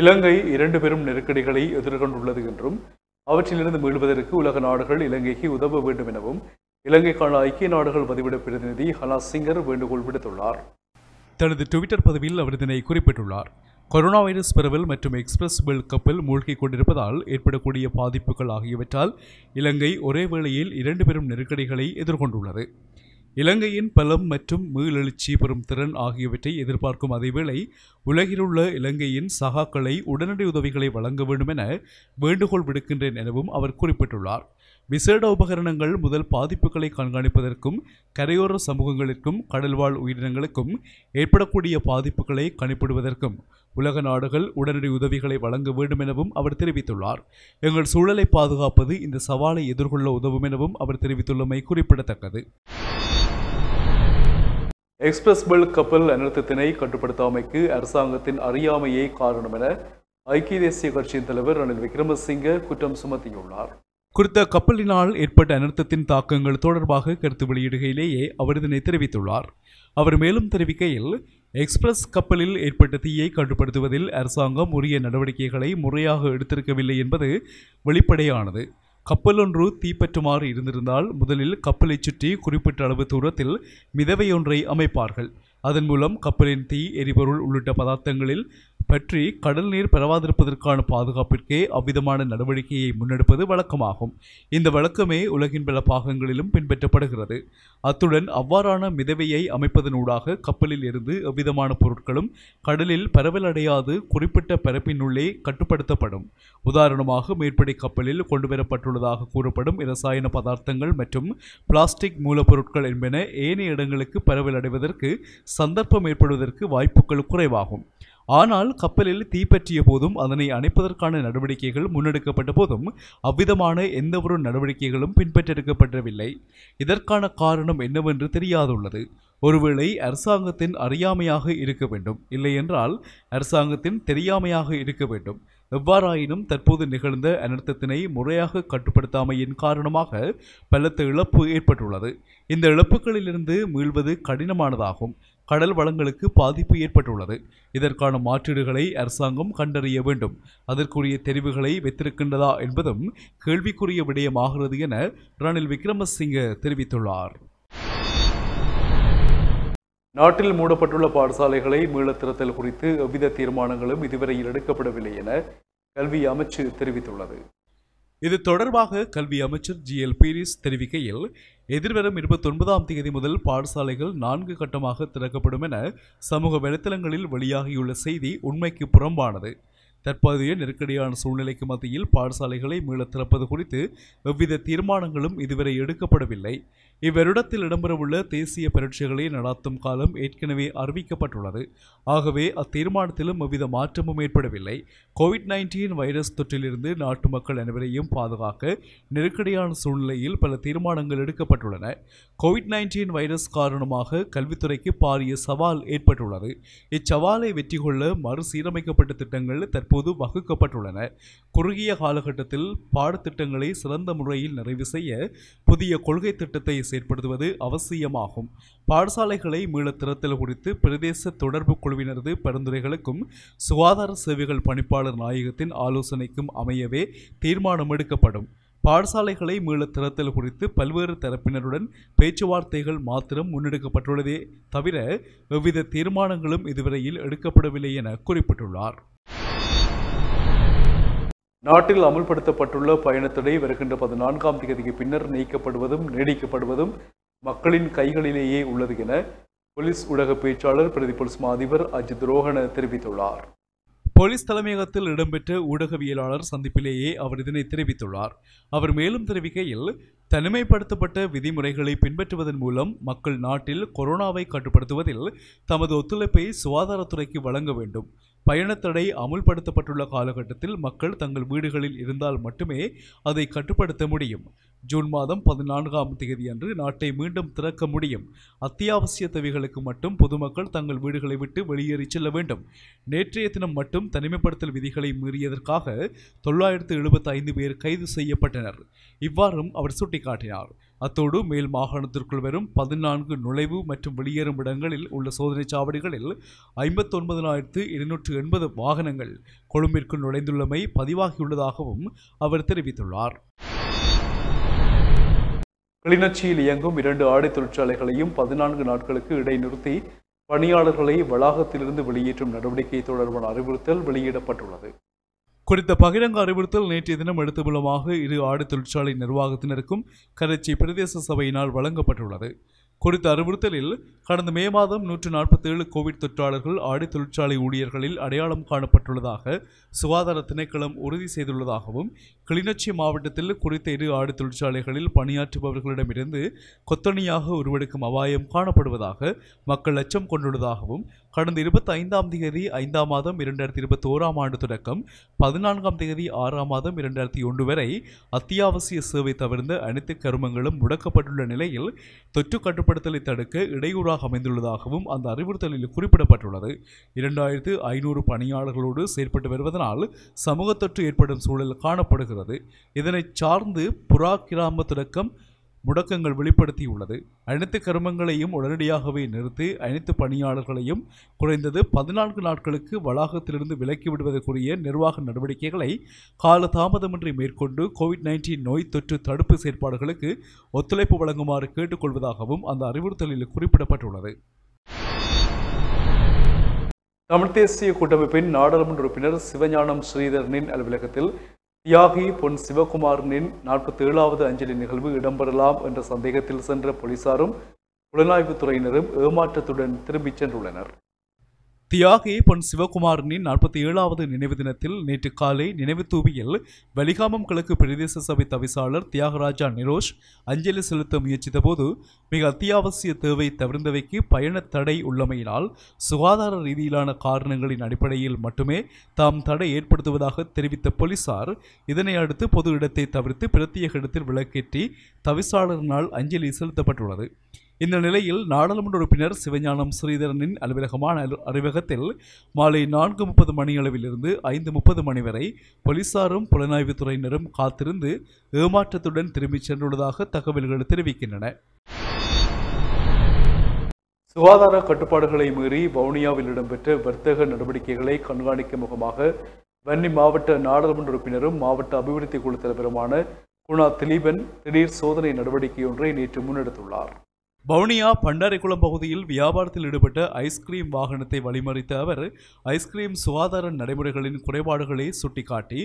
இலங்கை இரண்டு பெரும் நெருக்கடிகளை எதிர்கொண்டுள்ளது என்றும் அவற்றிலிருந்து மீள்வதற்கு உலக நாடுகள் இலங்கைக்கு உதவ வேண்டும் எனவும் இலங்கைக்கான ஐக்கிய நாடுகள் பதிவிட பிரதிநிதி ஹலா சிங்கர் வேண்டுகோள் விடுத்துள்ளார் தனது டுவிட்டர் பதிவில் அவர் இதனை குறிப்பிட்டுள்ளார் கொரோனா வைரஸ் பரவல் மற்றும் எக்ஸ்பிரஸ் வேர்ல்ட் கப்பில் மூழ்கி கொண்டிருப்பதால் ஏற்படக்கூடிய பாதிப்புகள் ஆகியவற்றால் இலங்கை ஒரே வேளையில் இரண்டு பெரும் நெருக்கடிகளை எதிர்கொண்டுள்ளது இலங்கையின் பலம் மற்றும் மீளெழுச்சி பெறும் திறன் ஆகியவற்றை எதிர்பார்க்கும் அதேவேளை உலகிலுள்ள இலங்கையின் சகாக்களை உடனடி உதவிகளை வழங்க வேண்டும் என வேண்டுகோள் விடுக்கின்றேன் எனவும் அவர் குறிப்பிட்டுள்ளார் விசேட உபகரணங்கள் முதல் பாதிப்புகளை கண்காணிப்பதற்கும் கரையோர சமூகங்களுக்கும் கடல்வாழ் உயிரினங்களுக்கும் ஏற்படக்கூடிய பாதிப்புகளை கணிப்பிடுவதற்கும் உலக நாடுகள் உடனடி உதவிகளை வழங்க வேண்டும் எனவும் அவர் தெரிவித்துள்ளார் எங்கள் சூழலை பாதுகாப்பது இந்த சவாலை எதிர்கொள்ள உதவும் எனவும் அவர் தெரிவித்துள்ளமை குறிப்பிடத்தக்கது எக்ஸ்பிரஸ் பெல் கப்பல் அனர்த்தத்தினை கட்டுப்படுத்தாமைக்கு அரசாங்கத்தின் அறியாமையே காரணம் என ஐக்கிய தேசிய கட்சியின் தலைவர் ரணில் விக்ரமசிங்க குற்றம் சுமத்தியுள்ளார் குறித்த கப்பலினால் ஏற்பட்ட அனர்த்தத்தின் தாக்கங்கள் தொடர்பாக கருத்து வெளியிடுகையிலேயே அவர் இதனை தெரிவித்துள்ளார் அவர் மேலும் தெரிவிக்கையில் எக்ஸ்பிரஸ் கப்பலில் ஏற்பட்ட தீயை கட்டுப்படுத்துவதில் அரசாங்கம் உரிய நடவடிக்கைகளை முறையாக எடுத்திருக்கவில்லை என்பது வெளிப்படையானது கப்பலொன்று தீப்பற்றுமாறு இருந்திருந்தால் முதலில் கப்பலைச் சுற்றி குறிப்பிட்ட அளவு தூரத்தில் மிதவையொன்றை அமைப்பார்கள் அதன் மூலம் கப்பலின் தீ எரிபொருள் உள்ளிட்ட பதார்த்தங்களில் பற்றி கடல் நீர் பரவாதிருப்பதற்கான பாதுகாப்பிற்கே அவ்விதமான நடவடிக்கையை முன்னெடுப்பது வழக்கமாகும் இந்த வழக்கமே உலகின் பல பாகங்களிலும் பின்பற்றப்படுகிறது அத்துடன் அவ்வாறான மிதவையை அமைப்பதனூடாக கப்பலில் இருந்து அவ்விதமான பொருட்களும் கடலில் பரவலடையாது குறிப்பிட்ட பரப்பினுள்ளே கட்டுப்படுத்தப்படும் உதாரணமாக மேற்படி கப்பலில் கொண்டுவரப்பட்டுள்ளதாக கூறப்படும் இரசாயன பதார்த்தங்கள் மற்றும் பிளாஸ்டிக் மூலப்பொருட்கள் என்பன ஏனைய இடங்களுக்கு பரவலடைவதற்கு சந்தர்ப்பம் ஏற்படுவதற்கு வாய்ப்புகள் குறைவாகும் ஆனால் கப்பலில் தீப்பற்றிய போதும் அதனை அணைப்பதற்கான நடவடிக்கைகள் முன்னெடுக்கப்பட்ட போதும் அவ்விதமான எந்தவொரு நடவடிக்கைகளும் பின்பற்றெடுக்கப்படவில்லை இதற்கான காரணம் என்னவென்று தெரியாதுள்ளது ஒருவேளை அரசாங்கத்தின் அறியாமையாக இருக்க வேண்டும் இல்லையென்றால் அரசாங்கத்தின் தெரியாமையாக இருக்க வேண்டும் எவ்வாறாயினும் தற்போது நிகழ்ந்த அனர்த்தத்தினை முறையாக கட்டுப்படுத்தாமையின் காரணமாக பலத்த இழப்பு ஏற்பட்டுள்ளது இந்த இழப்புகளிலிருந்து மீள்வது கடினமானதாகும் கடல் வளங்களுக்கு பாதிப்பு ஏற்பட்டுள்ளது இதற்கான மாற்றீடுகளை அரசாங்கம் கண்டறிய வேண்டும் அதற்குரிய தெரிவுகளை வைத்திருக்கின்றதா என்பதும் கேள்விக்குரிய விடயமாகிறது என ரணில் விக்ரமசிங்க தெரிவித்துள்ளார் நாட்டில் மூடப்பட்டுள்ள பாடசாலைகளை மீளத்திறத்தல் குறித்து எவ்வித தீர்மானங்களும் இதுவரையில் எடுக்கப்படவில்லை என கல்வி அமைச்சு தெரிவித்துள்ளது இது தொடர்பாக கல்வி அமைச்சர் ஜி எல் பீரிஸ் தெரிவிக்கையில் எதிர்வரும் இருபத்தி ஒன்பதாம் தேதி முதல் பாடசாலைகள் நான்கு கட்டமாக திறக்கப்படும் என சமூக வலைத்தளங்களில் வெளியாகியுள்ள செய்தி உண்மைக்கு புறம்பானது தற்போதைய நெருக்கடியான சூழ்நிலைக்கு மத்தியில் பாடசாலைகளை மீள திறப்பது குறித்து எவ்வித தீர்மானங்களும் இதுவரை எடுக்கப்படவில்லை இவ்வருடத்தில் இடம்பெறவுள்ள தேசிய பரீட்சைகளை நடாத்தும் காலம் ஏற்கனவே அறிவிக்கப்பட்டுள்ளது ஆகவே அத்தீர்மானத்திலும் எவ்வித மாற்றமும் ஏற்படவில்லை கோவிட் நைன்டீன் வைரஸ் தொற்றிலிருந்து நாட்டு மக்கள் அனைவரையும் பாதுகாக்க நெருக்கடியான சூழ்நிலையில் பல தீர்மானங்கள் எடுக்கப்பட்டுள்ளன கோவிட் நைன்டீன் வைரஸ் காரணமாக கல்வித்துறைக்கு பாரிய சவால் ஏற்பட்டுள்ளது இச்சவாலை வெற்றி கொள்ள மறுசீரமைக்கப்பட்ட திட்டங்கள் தற்போது தற்போது வகுக்கப்பட்டுள்ளன குறுகிய காலகட்டத்தில் பாடத்திட்டங்களை சிறந்த முறையில் நிறைவு செய்ய புதிய கொள்கை திட்டத்தை செயற்படுத்துவது அவசியமாகும் பாடசாலைகளை மீள திறத்தல் குறித்து பிரதேச தொடர்பு குழுவினரது பரிந்துரைகளுக்கும் சுகாதார சேவைகள் பணிப்பாளர் நாயகத்தின் ஆலோசனைக்கும் அமையவே தீர்மானம் எடுக்கப்படும் பாடசாலைகளை மீள திறத்தல் குறித்து பல்வேறு தரப்பினருடன் பேச்சுவார்த்தைகள் மாத்திரம் முன்னெடுக்கப்பட்டுள்ளதே தவிர எவ்வித தீர்மானங்களும் இதுவரையில் எடுக்கப்படவில்லை என குறிப்பிட்டுள்ளார் நாட்டில் அமுல்படுத்தப்பட்டுள்ள பயண தடை வருகின்ற பதினான்காம் தேதிக்கு பின்னர் நீக்கப்படுவதும் நீடிக்கப்படுவதும் மக்களின் கைகளிலேயே உள்ளது என போலீஸ் ஊடக பேச்சாளர் பிரதி போலீஸ் மாதிபர் அஜித் ரோஹன தெரிவித்துள்ளார் போலீஸ் தலைமையகத்தில் இடம்பெற்ற ஊடகவியலாளர் சந்திப்பிலேயே அவர் இதனை தெரிவித்துள்ளார் அவர் மேலும் தெரிவிக்கையில் தனிமைப்படுத்தப்பட்ட விதிமுறைகளை பின்பற்றுவதன் மூலம் மக்கள் நாட்டில் கொரோனாவை கட்டுப்படுத்துவதில் தமது ஒத்துழைப்பை சுகாதாரத்துறைக்கு வழங்க வேண்டும் பயணத்தடை அமுல்படுத்தப்பட்டுள்ள காலகட்டத்தில் மக்கள் தங்கள் வீடுகளில் இருந்தால் மட்டுமே அதை கட்டுப்படுத்த முடியும் ஜூன் மாதம் பதினான்காம் தேதி அன்று நாட்டை மீண்டும் திறக்க முடியும் அத்தியாவசிய தேவைகளுக்கு மட்டும் பொதுமக்கள் தங்கள் வீடுகளை விட்டு வெளியேறி செல்ல வேண்டும் நேற்றைய தினம் மட்டும் தனிமைப்படுத்தல் விதிகளை மீறியதற்காக தொள்ளாயிரத்து ஐந்து பேர் கைது செய்யப்பட்டனர் இவ்வாறும் அவர் சுட்டிக்காட்டினார் அத்தோடு மேல் மாகாணத்திற்குள் வரும் பதினான்கு நுழைவு மற்றும் வெளியேறும் இடங்களில் உள்ள சோதனை சாவடிகளில் ஐம்பத்தொன்பதனாயிரத்து இருநூற்று எண்பது வாகனங்கள் கொழும்பிற்கு நுழைந்துள்ளமை பதிவாகியுள்ளதாகவும் அவர் தெரிவித்துள்ளார் கிளிநொச்சியில் இயங்கும் இரண்டு ஆடை தொழிற்சாலைகளையும் பதினான்கு நாட்களுக்கு இடைநிறுத்தி பணியாளர்களை வளாகத்திலிருந்து வெளியேற்றும் நடவடிக்கை தொடர்பான அறிவுறுத்தல் வெளியிடப்பட்டுள்ளது குறித்த பகிரங்க அறிவுறுத்தல் நேற்றைய தினம் எடுத்த மூலமாக இரு ஆடு தொழிற்சாலை நிர்வாகத்தினருக்கும் கரைச்சி பிரதேச சபையினால் வழங்கப்பட்டுள்ளது குறித்த அறிவுறுத்தலில் கடந்த மே மாதம் நூற்று நாற்பத்தேழு கோவிட் தொற்றாளர்கள் ஆடை தொழிற்சாலை ஊழியர்களில் அடையாளம் காணப்பட்டுள்ளதாக சுகாதார திணைக்களம் உறுதி செய்துள்ளதாகவும் கிளிநொச்சி மாவட்டத்தில் குறித்த இரு ஆடை தொழிற்சாலைகளில் பணியாற்றுபவர்களிடமிருந்து கொத்தணியாக உருவெடுக்கும் அபாயம் காணப்படுவதாக மக்கள் அச்சம் கொண்டுள்ளதாகவும் கடந்த இருபத்தி ஐந்தாம் தேதி ஐந்தாம் மாதம் இரண்டாயிரத்தி இருபத்தி ஓராம் ஆண்டு தொடக்கம் பதினான்காம் தேதி ஆறாம் மாதம் இரண்டாயிரத்தி ஒன்று வரை அத்தியாவசிய சேவை தவிர்ந்த அனைத்து கருமங்களும் முடக்கப்பட்டுள்ள நிலையில் தொற்று கட்டுப்பாடு அப்புறப்படுத்தலை தடுக்க இடையூறாக அமைந்துள்ளதாகவும் அந்த அறிவுறுத்தலில் குறிப்பிடப்பட்டுள்ளது இரண்டாயிரத்து ஐநூறு பணியாளர்களோடு செயற்பட்டு வருவதனால் சமூகத்தொற்று ஏற்படும் சூழல் காணப்படுகிறது இதனை சார்ந்து புறா கிராம தொடக்கம் முடக்கங்கள் வெளிப்படுத்தியுள்ளது அனைத்து கருமங்களையும் உடனடியாகவே நிறுத்தி அனைத்து பணியாளர்களையும் குறைந்தது பதினான்கு நாட்களுக்கு வளாகத்திலிருந்து விலக்கிவிடுவதற்குரிய நிர்வாக நடவடிக்கைகளை கால தாமதமின்றி மேற்கொண்டு கோவிட் நைன்டீன் நோய் தொற்று தடுப்பு செயற்பாடுகளுக்கு ஒத்துழைப்பு வழங்குமாறு கேட்டுக்கொள்வதாகவும் அந்த அறிவுறுத்தலில் குறிப்பிடப்பட்டுள்ளது தமிழ் தேசிய கூட்டமைப்பின் நாடாளுமன்ற உறுப்பினர் சிவஞானம் ஸ்ரீதரனின் அலுவலகத்தில் தியாகி பொன் சிவகுமாரனின் நாற்பத்தி ஏழாவது அஞ்சலி நிகழ்வு இடம்பெறலாம் என்ற சந்தேகத்தில் சென்ற போலீசாரும் புலனாய்வுத் துறையினரும் ஏமாற்றத்துடன் திரும்பிச் சென்றுள்ளனர் தியாகி பொன் சிவகுமாரனின் நாற்பத்தி ஏழாவது நினைவு தினத்தில் நேற்று காலை நினைவு தூவியில் வலிகாமம் கிழக்கு பிரதேச சபை தவிசாளர் தியாகராஜா நிரோஷ் அஞ்சலி செலுத்த முயற்சித்த போது மிக அத்தியாவசிய தேவை தவிர்ந்தவைக்கு பயண தடை உள்ளமையினால் சுகாதார ரீதியிலான காரணங்களின் அடிப்படையில் மட்டுமே தாம் தடை ஏற்படுத்துவதாக தெரிவித்த போலீசார் இதனை அடுத்து பொது இடத்தை தவிர்த்து பிரத்யேக இடத்தில் விளக்கேற்றி தவிசாளரினால் அஞ்சலி செலுத்தப்பட்டுள்ளது இந்த நிலையில் நாடாளுமன்ற உறுப்பினர் சிவஞானம் ஸ்ரீதரனின் அலுவலகமான அறிவகத்தில் மாலை நான்கு முப்பது மணியளவிலிருந்து ஐந்து முப்பது மணி வரை போலீசாரும் புலனாய்வுத்துறையினரும் காத்திருந்து ஏமாற்றத்துடன் திரும்பிச் சென்றுள்ளதாக தகவல்கள் தெரிவிக்கின்றன சுகாதார கட்டுப்பாடுகளை மீறி வவுனியாவில் இடம்பெற்ற வர்த்தக நடவடிக்கைகளை கண்காணிக்கும் முகமாக வன்னி மாவட்ட நாடாளுமன்ற உறுப்பினரும் மாவட்ட அபிவிருத்தி குழு தலைவருமான குணா திலீபன் திடீர் சோதனை நடவடிக்கையொன்றை நேற்று முன்னெடுத்துள்ளார் வவுனியா பண்டாரிக்குளம் பகுதியில் வியாபாரத்தில் ஈடுபட்ட ஐஸ்கிரீம் வாகனத்தை வழிமறித்த அவர் ஐஸ்கிரீம் சுகாதார நடைமுறைகளின் குறைபாடுகளை சுட்டிக்காட்டி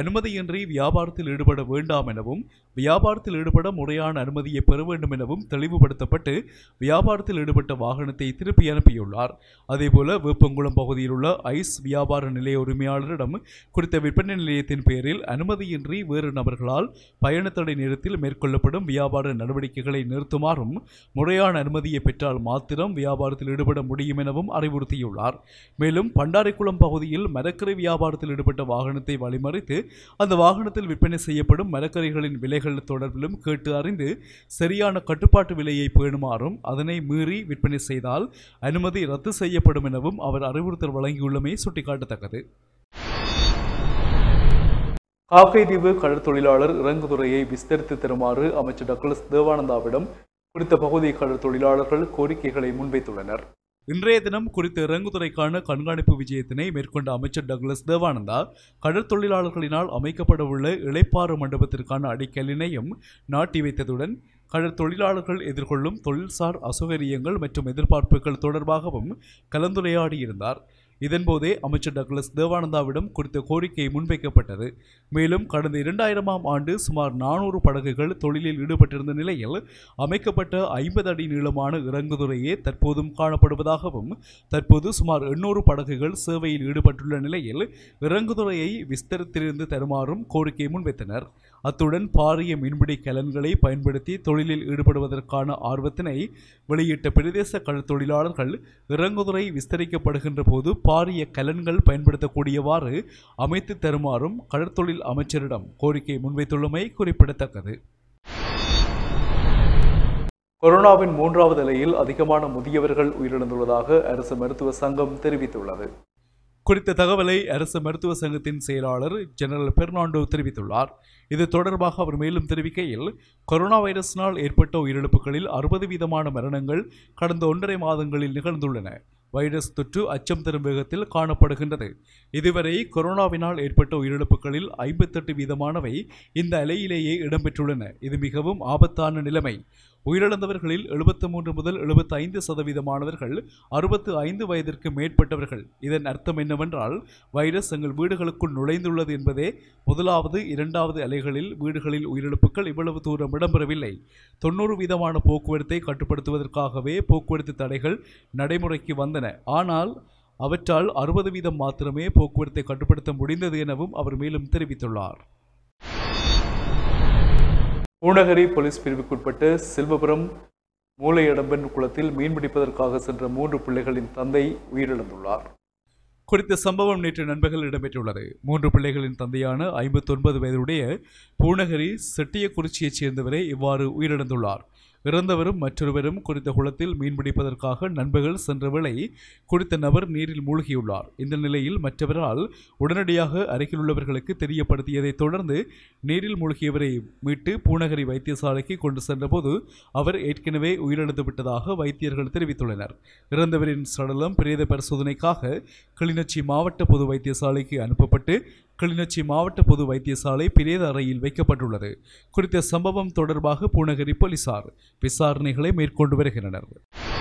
அனுமதியின்றி வியாபாரத்தில் ஈடுபட வேண்டாம் எனவும் வியாபாரத்தில் ஈடுபட முறையான அனுமதியை பெற வேண்டும் எனவும் தெளிவுபடுத்தப்பட்டு வியாபாரத்தில் ஈடுபட்ட வாகனத்தை திருப்பி அனுப்பியுள்ளார் அதேபோல வேப்பங்குளம் பகுதியில் உள்ள ஐஸ் வியாபார நிலைய உரிமையாளரிடம் குறித்த விற்பனை நிலையத்தின் பெயரில் அனுமதியின்றி வேறு நபர்களால் பயணத்தடை நேரத்தில் மேற்கொள்ளப்படும் வியாபார நடவடிக்கைகளை நிறுத்துமாறும் முறையான அனுமதியை பெற்றால் மாத்திரம் வியாபாரத்தில் ஈடுபட முடியும் எனவும் அறிவுறுத்தியுள்ளார் மேலும் பண்டாரிக்குளம் பகுதியில் மரக்கரை வியாபாரத்தில் ஈடுபட்ட வாகனத்தை வழிமறித்து அந்த வாகனத்தில் விற்பனை செய்யப்படும் மரக்கரைகளின் விலைகள் தொடர்பிலும் கேட்டு அறிந்து சரியான கட்டுப்பாட்டு விலையை பேணுமாறும் அதனை மீறி விற்பனை செய்தால் அனுமதி ரத்து செய்யப்படும் எனவும் அவர் அறிவுறுத்தல் வழங்கியுள்ளமை சுட்டிக்காட்டத்தக்கது காஃபேதீவு கடற்தொழிலாளர் இறங்குதுறையை விஸ்தரித்து தருமாறு அமைச்சர் டக்ளஸ் தேவானந்தாவிடம் குறித்த கடல் தொழிலாளர்கள் கோரிக்கைகளை முன்வைத்துள்ளனர் இன்றைய தினம் குறித்த இறங்குதுறைக்கான கண்காணிப்பு விஜயத்தினை மேற்கொண்ட அமைச்சர் டக்ளஸ் தேவானந்தா கடற்தொழிலாளர்களினால் அமைக்கப்படவுள்ள இழைப்பாறு மண்டபத்திற்கான அடிக்கலினையும் நாட்டி வைத்ததுடன் கடற்தொழிலாளர்கள் எதிர்கொள்ளும் தொழில்சார் அசௌகரியங்கள் மற்றும் எதிர்பார்ப்புகள் தொடர்பாகவும் கலந்துரையாடியிருந்தார் இதன்போதே அமைச்சர் டக்ளஸ் தேவானந்தாவிடம் குறித்த கோரிக்கை முன்வைக்கப்பட்டது மேலும் கடந்த இரண்டாயிரமாம் ஆண்டு சுமார் நானூறு படகுகள் தொழிலில் ஈடுபட்டிருந்த நிலையில் அமைக்கப்பட்ட ஐம்பது அடி நீளமான இறங்குதுறையே தற்போதும் காணப்படுவதாகவும் தற்போது சுமார் எண்ணூறு படகுகள் சேவையில் ஈடுபட்டுள்ள நிலையில் இறங்குதுறையை விஸ்தரித்திருந்து தருமாறும் கோரிக்கை முன்வைத்தனர் அத்துடன் பாரிய மீன்பிடி கலன்களை பயன்படுத்தி தொழிலில் ஈடுபடுவதற்கான ஆர்வத்தினை வெளியிட்ட பிரதேச கடற்தொழிலாளர்கள் இறங்குதுறை விஸ்தரிக்கப்படுகின்ற போது பாரிய கலன்கள் பயன்படுத்தக்கூடியவாறு அமைத்து தருமாறும் கடற்தொழில் அமைச்சரிடம் கோரிக்கை முன்வைத்துள்ளமை குறிப்பிடத்தக்கது கொரோனாவின் மூன்றாவது நிலையில் அதிகமான முதியவர்கள் உயிரிழந்துள்ளதாக அரசு மருத்துவ சங்கம் தெரிவித்துள்ளது குறித்த தகவலை அரசு மருத்துவ சங்கத்தின் செயலாளர் ஜெனரல் பெர்னாண்டோ தெரிவித்துள்ளார் இது தொடர்பாக அவர் மேலும் தெரிவிக்கையில் கொரோனா வைரஸினால் ஏற்பட்ட உயிரிழப்புகளில் அறுபது வீதமான மரணங்கள் கடந்த ஒன்றரை மாதங்களில் நிகழ்ந்துள்ளன வைரஸ் தொற்று அச்சம் தரும் வேகத்தில் காணப்படுகின்றது இதுவரை கொரோனாவினால் ஏற்பட்ட உயிரிழப்புகளில் ஐம்பத்தெட்டு வீதமானவை இந்த அலையிலேயே இடம்பெற்றுள்ளன இது மிகவும் ஆபத்தான நிலைமை உயிரிழந்தவர்களில் எழுபத்து மூன்று முதல் எழுபத்து ஐந்து சதவீதமானவர்கள் அறுபத்து ஐந்து வயதிற்கு மேற்பட்டவர்கள் இதன் அர்த்தம் என்னவென்றால் வைரஸ் எங்கள் வீடுகளுக்குள் நுழைந்துள்ளது என்பதே முதலாவது இரண்டாவது அலைகளில் வீடுகளில் உயிரிழப்புகள் இவ்வளவு தூரம் இடம்பெறவில்லை தொண்ணூறு வீதமான போக்குவரத்தை கட்டுப்படுத்துவதற்காகவே போக்குவரத்து தடைகள் நடைமுறைக்கு வந்தன ஆனால் அவற்றால் அறுபது வீதம் மாத்திரமே போக்குவரத்தை கட்டுப்படுத்த முடிந்தது எனவும் அவர் மேலும் தெரிவித்துள்ளார் பூநகரி போலீஸ் பிரிவுக்குட்பட்டு செல்வபுரம் மூளையடம்பன் குளத்தில் மீன்பிடிப்பதற்காக சென்ற மூன்று பிள்ளைகளின் தந்தை உயிரிழந்துள்ளார் குறித்த சம்பவம் நேற்று நண்பர்கள் இடம்பெற்றுள்ளது மூன்று பிள்ளைகளின் தந்தையான ஐம்பத்தொன்பது வயதுடைய பூநகரி செட்டியக்குறிச்சியைச் சேர்ந்தவரே இவ்வாறு உயிரிழந்துள்ளார் இறந்தவரும் மற்றொருவரும் குறித்த குளத்தில் மீன்பிடிப்பதற்காக நண்பர்கள் சென்ற வேளை குறித்த நபர் நீரில் மூழ்கியுள்ளார் இந்த நிலையில் மற்றவரால் உடனடியாக அருகில் உள்ளவர்களுக்கு தெரியப்படுத்தியதைத் தொடர்ந்து நீரில் மூழ்கியவரை மீட்டு பூநகரி வைத்தியசாலைக்கு கொண்டு சென்றபோது அவர் ஏற்கனவே உயிரிழந்து விட்டதாக வைத்தியர்கள் தெரிவித்துள்ளனர் இறந்தவரின் சடலம் பிரேத பரிசோதனைக்காக கிளிநொச்சி மாவட்ட பொது வைத்தியசாலைக்கு அனுப்பப்பட்டு கிளிநொச்சி மாவட்ட பொது வைத்தியசாலை பிரேத அறையில் வைக்கப்பட்டுள்ளது குறித்த சம்பவம் தொடர்பாக பூநகரி போலீசார் விசாரணைகளை மேற்கொண்டு வருகின்றனர்